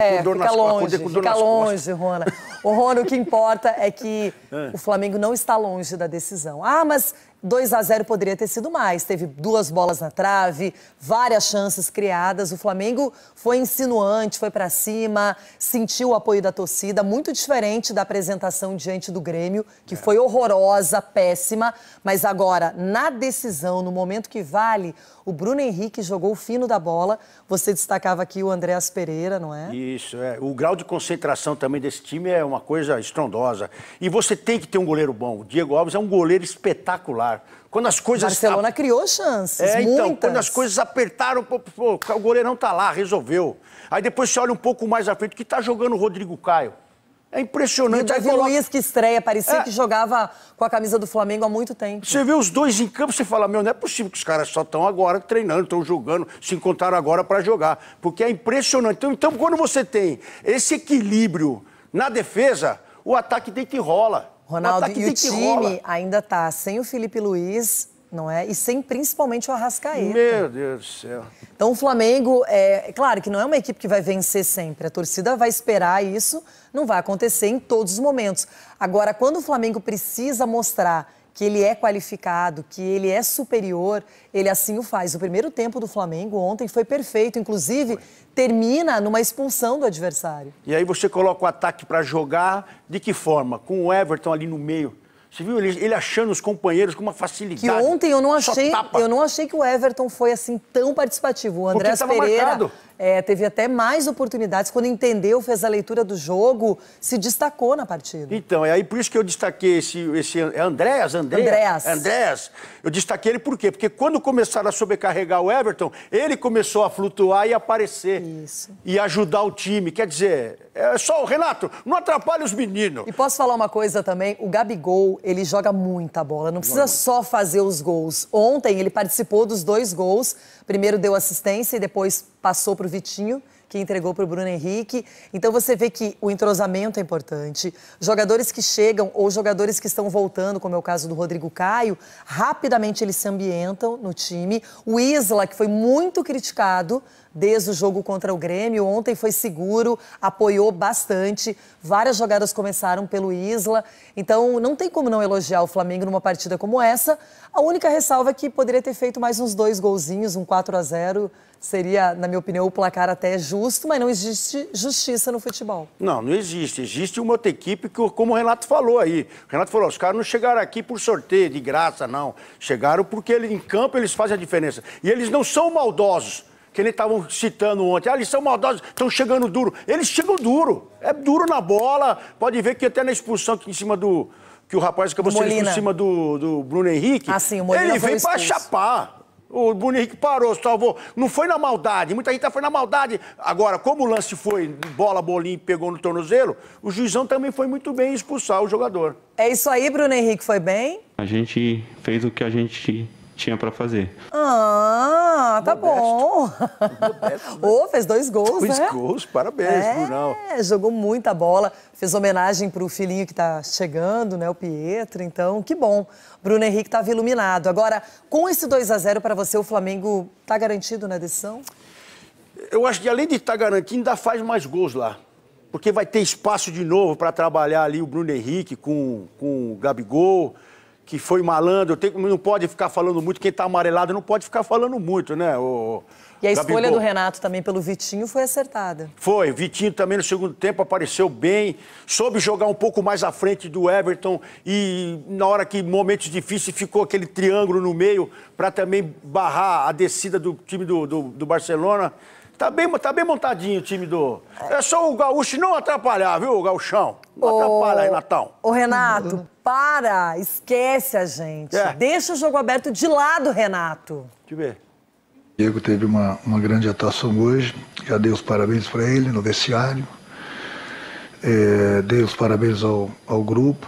É, fica nas, longe, fica longe, Rona. O Rono, o que importa é que é. o Flamengo não está longe da decisão. Ah, mas 2 a 0 poderia ter sido mais. Teve duas bolas na trave, várias chances criadas. O Flamengo foi insinuante, foi para cima, sentiu o apoio da torcida, muito diferente da apresentação diante do Grêmio, que é. foi horrorosa, péssima. Mas agora, na decisão, no momento que vale, o Bruno Henrique jogou o fino da bola. Você destacava aqui o Andréas Pereira, não é? Isso, é. O grau de concentração também desse time é uma coisa estrondosa. E você tem que ter um goleiro bom. O Diego Alves é um goleiro espetacular. Quando as coisas. Barcelona a... criou chances. É, muitas. então, quando as coisas apertaram, pô, pô, o goleirão tá lá, resolveu. Aí depois você olha um pouco mais à frente, que tá jogando o Rodrigo Caio. É impressionante. E o Davi coloca... Luiz que estreia, parecia é. que jogava com a camisa do Flamengo há muito tempo. Você vê os dois em campo, você fala, meu, não é possível que os caras só estão agora treinando, estão jogando, se encontraram agora para jogar. Porque é impressionante. Então, então, quando você tem esse equilíbrio na defesa, o ataque tem que rola. Ronaldo, o e o time ainda tá sem o Felipe Luiz, não é? E sem principalmente o Arrascaeta. Meu Deus do céu. Então o Flamengo, é, é claro que não é uma equipe que vai vencer sempre. A torcida vai esperar isso, não vai acontecer em todos os momentos. Agora, quando o Flamengo precisa mostrar que ele é qualificado, que ele é superior, ele assim o faz. O primeiro tempo do Flamengo ontem foi perfeito, inclusive foi. termina numa expulsão do adversário. E aí você coloca o ataque para jogar de que forma? Com o Everton ali no meio. Você viu ele, ele, achando os companheiros com uma facilidade. Que ontem eu não achei, eu não achei que o Everton foi assim tão participativo. O André Pereira marcado é, teve até mais oportunidades. Quando entendeu, fez a leitura do jogo, se destacou na partida. Então, é aí por isso que eu destaquei esse, esse Andréas, Andréas. Andréas. Eu destaquei ele por quê? Porque quando começaram a sobrecarregar o Everton, ele começou a flutuar e aparecer. Isso. E ajudar o time. Quer dizer, é só, o Renato, não atrapalhe os meninos. E posso falar uma coisa também? O Gabigol, ele joga muita bola. Não precisa só fazer os gols. Ontem ele participou dos dois gols. Primeiro deu assistência e depois passou para o Vitinho que entregou para o Bruno Henrique. Então você vê que o entrosamento é importante. Jogadores que chegam ou jogadores que estão voltando, como é o caso do Rodrigo Caio, rapidamente eles se ambientam no time. O Isla, que foi muito criticado desde o jogo contra o Grêmio. Ontem foi seguro, apoiou bastante. Várias jogadas começaram pelo Isla. Então, não tem como não elogiar o Flamengo numa partida como essa. A única ressalva é que poderia ter feito mais uns dois golzinhos, um 4 a 0 Seria, na minha opinião, o placar até justo, mas não existe justiça no futebol. Não, não existe. Existe uma outra equipe que, como o Renato falou aí, o Renato falou, os caras não chegaram aqui por sorteio, de graça, não. Chegaram porque ele, em campo eles fazem a diferença. E eles não são maldosos que eles estavam citando ontem. Ah, eles são maldosos, estão chegando duro. Eles chegam duro. É duro na bola. Pode ver que até na expulsão aqui em cima do. Que o rapaz acabou sendo em cima do, do Bruno Henrique. Ah, sim, o Molina ele veio para chapar. O Bruno Henrique parou, salvou. Não foi na maldade. Muita gente tá foi na maldade. Agora, como o lance foi bola, bolinho, pegou no tornozelo, o juizão também foi muito bem expulsar o jogador. É isso aí, Bruno Henrique, foi bem? A gente fez o que a gente tinha para fazer. Ah, tá Modesto. bom. Né? Ô, oh, fez dois gols, dois né? Dois gols, parabéns, é, Brunão. Jogou muita bola, fez homenagem para o filhinho que está chegando, né, o Pietro, então que bom. Bruno Henrique estava iluminado. Agora, com esse 2 a 0 para você, o Flamengo está garantido na decisão? Eu acho que além de estar tá garantido, ainda faz mais gols lá. Porque vai ter espaço de novo para trabalhar ali o Bruno Henrique com, com o Gabigol, que foi malandro, tem, não pode ficar falando muito, quem está amarelado não pode ficar falando muito, né? O, e a Gabigol. escolha do Renato também pelo Vitinho foi acertada. Foi, Vitinho também no segundo tempo apareceu bem, soube jogar um pouco mais à frente do Everton e na hora que momentos difíceis ficou aquele triângulo no meio para também barrar a descida do time do, do, do Barcelona. Tá bem, tá bem montadinho o time do. É só o Gaúcho não atrapalhar, viu, Gauchão? Não o... atrapalha aí, Natal Ô, Renato. Para, esquece a gente. É. Deixa o jogo aberto de lado, Renato. Deixa eu ver. Diego teve uma, uma grande atuação hoje. Já dei os parabéns para ele no vestiário. É, dei os parabéns ao, ao grupo.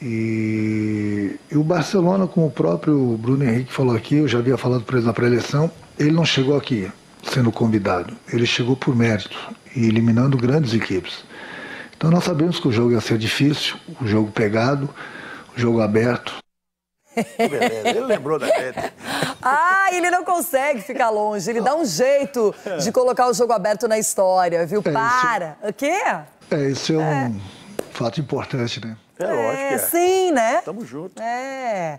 E, e, o Barcelona, como o próprio Bruno Henrique falou aqui, eu já havia falado para ele na pré-eleição, ele não chegou aqui sendo convidado. Ele chegou por mérito e eliminando grandes equipes. Então nós sabemos que o jogo ia ser difícil, o jogo pegado, o jogo aberto. ele lembrou da Ah, ele não consegue ficar longe. Ele dá um jeito de colocar o jogo aberto na história, viu? É, Para. Isso... O quê? É, isso é, é, um fato importante, né? É, lógico. É, é. Sim, né? Tamo junto. É.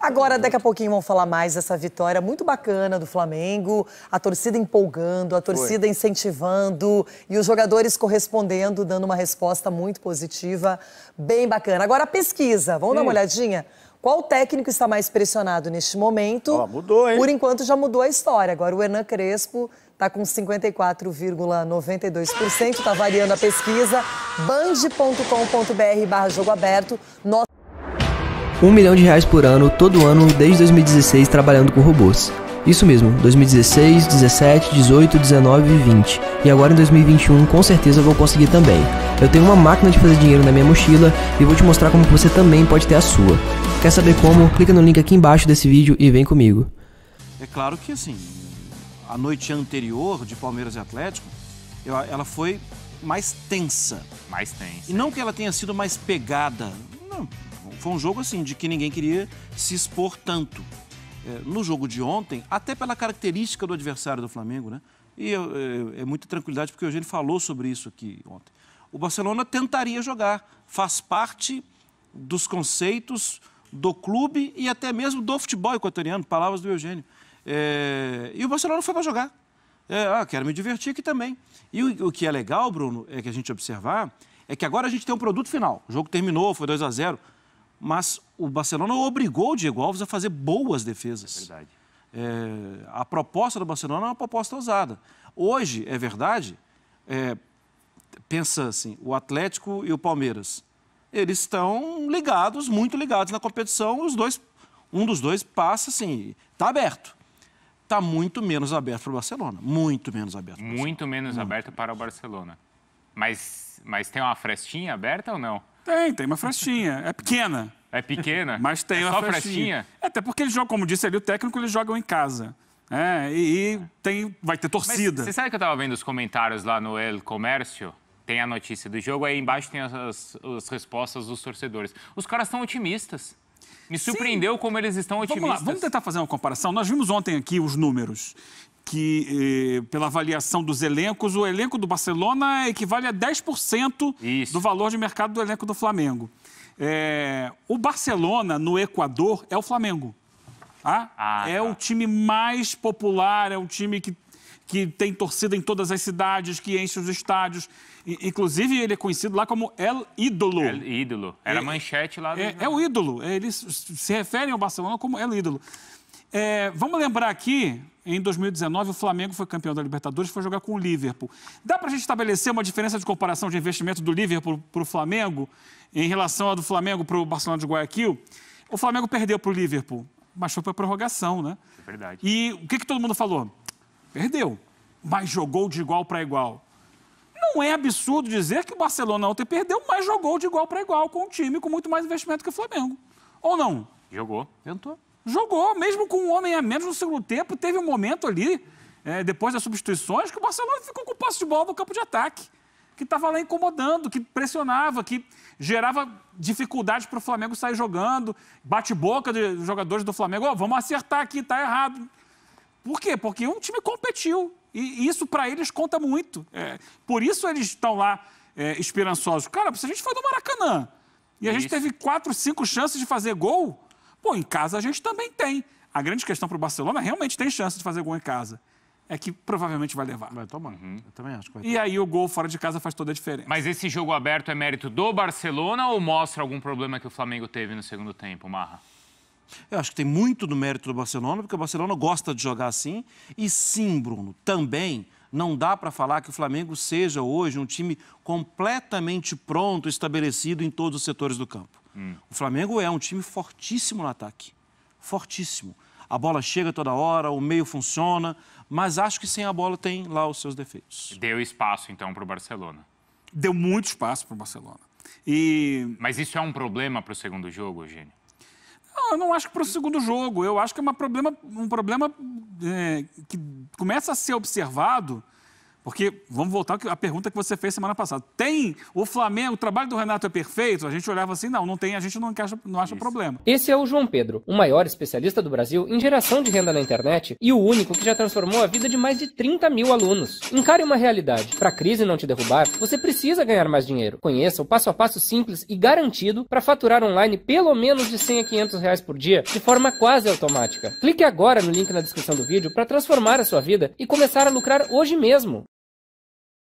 Agora, daqui a pouquinho vamos falar mais dessa vitória muito bacana do Flamengo, a torcida empolgando, a torcida Foi. incentivando e os jogadores correspondendo, dando uma resposta muito positiva, bem bacana. Agora, a pesquisa, vamos Sim. dar uma hum. olhadinha? Qual técnico está mais pressionado neste momento? Ó, mudou, hein? Por enquanto já mudou a história. Agora o Hernan Crespo está com 54,92%, está variando a pesquisa. band.com.br barra jogo aberto. Nós 1 milhão de reais por ano, todo ano, desde 2016, trabalhando com robôs. Isso mesmo, 2016, 17, 18, 19 e 20. E agora em 2021 com certeza vou conseguir também. Eu tenho uma máquina de fazer dinheiro na minha mochila e vou te mostrar como você também pode ter a sua. Quer saber como? Clica no link aqui embaixo desse vídeo e vem comigo. É claro que assim, a noite anterior de Palmeiras e Atlético, ela foi mais tensa. Mais tensa. E não é. que ela tenha sido mais pegada. Não, foi um jogo assim de que ninguém queria se expor tanto. É, no jogo de ontem, até pela característica do adversário do Flamengo, né? E é, é muita tranquilidade, porque o Eugênio falou sobre isso aqui ontem. O Barcelona tentaria jogar, faz parte dos conceitos do clube e até mesmo do futebol equatoriano, palavras do Eugênio. É, e o Barcelona foi para jogar. É, ah, quero me divertir aqui também. E o, o, que é legal, Bruno, é que a gente observar, é que agora a gente tem um produto final. O jogo terminou, foi 2 a 0 mas o Barcelona obrigou o Diego Alves a fazer boas defesas. É é, a proposta do Barcelona é uma proposta ousada. Hoje, é verdade, é, pensa assim, o Atlético e o Palmeiras, eles estão ligados, muito ligados na competição, os dois, um dos dois passa assim, está aberto. Está muito menos aberto para o Barcelona, muito menos aberto. Muito menos muito aberto para o Barcelona. Mas, mas tem uma frestinha aberta ou não? Tem, tem uma frestinha. É pequena. É pequena? Mas tem é uma só frestinha. frestinha. É, até porque eles jogam, como disse ali o técnico, eles jogam em casa. É, e, e tem, vai ter torcida. Mas você sabe que eu estava vendo os comentários lá no El Comércio? Tem a notícia do jogo, aí embaixo tem as, as, as respostas dos torcedores. Os caras estão otimistas. Me surpreendeu Sim. como eles estão otimistas. Vamos lá, vamos tentar fazer uma comparação. Nós vimos ontem aqui os números que, eh, pela avaliação dos elencos, o elenco do Barcelona equivale a 10% Isso. do valor de mercado do elenco do Flamengo. É, o Barcelona, no Equador, é o Flamengo. Ah, ah é tá. o time mais popular, é o time que, que tem torcida em todas as cidades, que enche os estádios. inclusive, ele é conhecido lá como El Ídolo. El Ídolo. Era é, manchete lá do... É, é o ídolo. Eles se referem ao Barcelona como El Ídolo. É, vamos lembrar aqui, em 2019, o Flamengo foi campeão da Libertadores e foi jogar com o Liverpool. Dá para a gente estabelecer uma diferença de comparação de investimento do Liverpool para o Flamengo em relação ao do Flamengo para o Barcelona de Guayaquil? O Flamengo perdeu para o Liverpool, mas foi para a prorrogação, né? É verdade. E o que, que todo mundo falou? Perdeu, mas jogou de igual para igual. Não é absurdo dizer que o Barcelona ontem perdeu, mas jogou de igual para igual com um time com muito mais investimento que o Flamengo. Ou não? Jogou. Tentou. Jogou, mesmo com um homem a menos no segundo tempo, teve um momento ali, é, depois das substituições, que o Barcelona ficou com o passe de bola no campo de ataque, que estava lá incomodando, que pressionava, que gerava dificuldades para o Flamengo sair jogando, bate-boca dos jogadores do Flamengo, oh, vamos acertar aqui, está errado. Por quê? Porque um time competiu, e isso para eles conta muito. É, por isso eles estão lá é, esperançosos. Cara, se a gente foi do Maracanã e a isso. gente teve quatro, cinco chances de fazer gol, Pô, em casa a gente também tem. A grande questão para o Barcelona é realmente tem chance de fazer gol em casa. É que provavelmente vai levar. Vai tomar. Uhum. Eu também acho que vai tomar. E aí o gol fora de casa faz toda a diferença. Mas esse jogo aberto é mérito do Barcelona ou mostra algum problema que o Flamengo teve no segundo tempo, Marra? Eu acho que tem muito do mérito do Barcelona, porque o Barcelona gosta de jogar assim. E sim, Bruno, também não dá para falar que o Flamengo seja hoje um time completamente pronto, estabelecido em todos os setores do campo. Hum. O Flamengo é um time fortíssimo no ataque. Fortíssimo. A bola chega toda hora, o meio funciona, mas acho que sem a bola tem lá os seus defeitos. Deu espaço, então, para o Barcelona. Deu muito espaço para o Barcelona. E... Mas isso é um problema para o segundo jogo, Eugênio? Não, eu não acho que para o segundo jogo. Eu acho que é uma problema, um problema é, que começa a ser observado porque vamos voltar à pergunta que você fez semana passada. Tem o Flamengo, o trabalho do Renato é perfeito? A gente olhava assim, não, não tem, a gente não, encaixa, não acha problema. Esse é o João Pedro, o maior especialista do Brasil em geração de renda na internet e o único que já transformou a vida de mais de 30 mil alunos. Encare uma realidade. Para a crise não te derrubar, você precisa ganhar mais dinheiro. Conheça o passo a passo simples e garantido para faturar online pelo menos de 100 a 500 reais por dia de forma quase automática. Clique agora no link na descrição do vídeo para transformar a sua vida e começar a lucrar hoje mesmo.